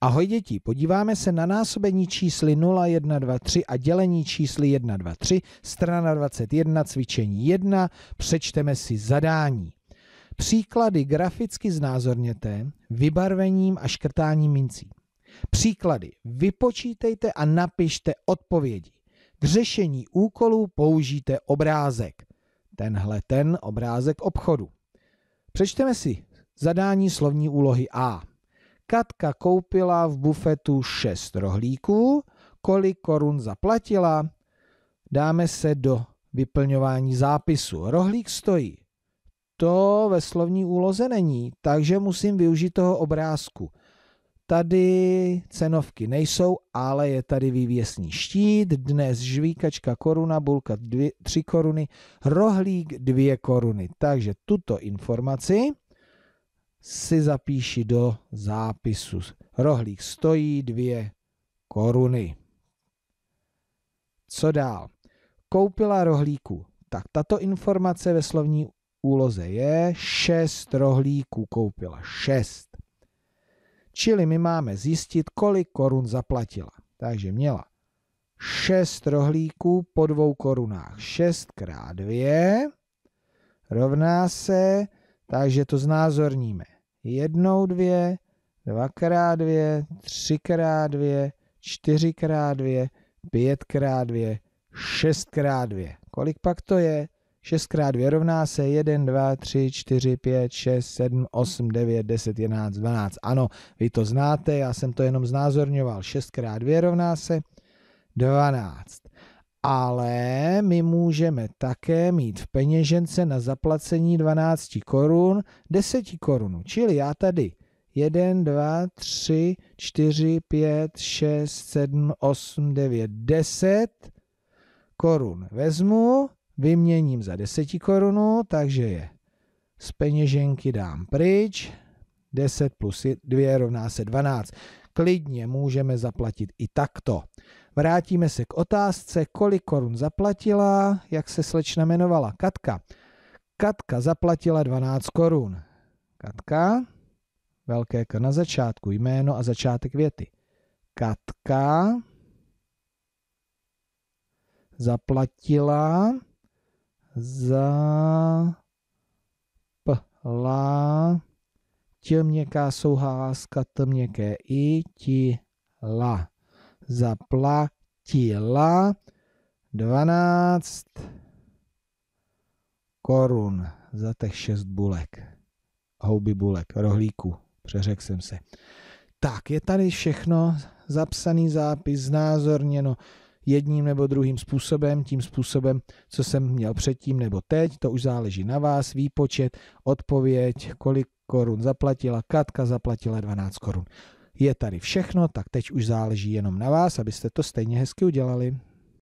Ahoj děti, podíváme se na násobení čísly 0, 1, 2, 3 a dělení čísly 1, 2, 3, strana 21, cvičení 1, přečteme si zadání. Příklady graficky znázorněte vybarvením a škrtáním mincí. Příklady vypočítejte a napište odpovědi. K řešení úkolů použijte obrázek. Tenhle ten obrázek obchodu. Přečteme si zadání slovní úlohy A. Katka koupila v bufetu šest rohlíků. Kolik korun zaplatila? Dáme se do vyplňování zápisu. Rohlík stojí. To ve slovní úloze není, takže musím využít toho obrázku. Tady cenovky nejsou, ale je tady vývěsní štít, dnes žvíkačka koruna, bulka 3 koruny, rohlík 2 koruny. Takže tuto informaci si zapíši do zápisu. Rohlík stojí dvě koruny. Co dál? Koupila rohlíku. Tak tato informace ve slovní úloze je šest rohlíků koupila. šest. Čili my máme zjistit, kolik korun zaplatila. Takže měla šest rohlíků po dvou korunách. šest krát dvě rovná se takže to znázorníme. Jednou dvě, dvakrát dvě, třikrát dvě, čtyřikrát dvě, pětkrát dvě, šestkrát dvě. Kolik pak to je? 6x2 rovná se 1, 2, 3, 4, 5, 6, 7, 8, 9, 10, 11, 12. Ano, vy to znáte, já jsem to jenom znázorňoval. 6x2 rovná se 12 ale my můžeme také mít v peněžence na zaplacení 12 korun 10 korun. Čili já tady 1, 2, 3, 4, 5, 6, 7, 8, 9, 10 korun vezmu, vyměním za 10 korunu, takže je z peněženky dám pryč, 10 plus 2 rovná se 12. Klidně můžeme zaplatit i takto. Vrátíme se k otázce, kolik korun zaplatila, jak se slečna jmenovala Katka. Katka zaplatila 12 korun. Katka, velké K na začátku, jméno a začátek věty. Katka zaplatila za pla la tě měkká souhláska, t i ti la zaplatila 12 korun za těch 6 bulek. Houby bulek, rohlíku, přeřekl jsem se. Tak, je tady všechno, zapsaný zápis, znázorněno jedním nebo druhým způsobem, tím způsobem, co jsem měl předtím nebo teď, to už záleží na vás, výpočet, odpověď, kolik korun zaplatila, Katka zaplatila 12 korun je tady všechno, tak teď už záleží jenom na vás, abyste to stejně hezky udělali.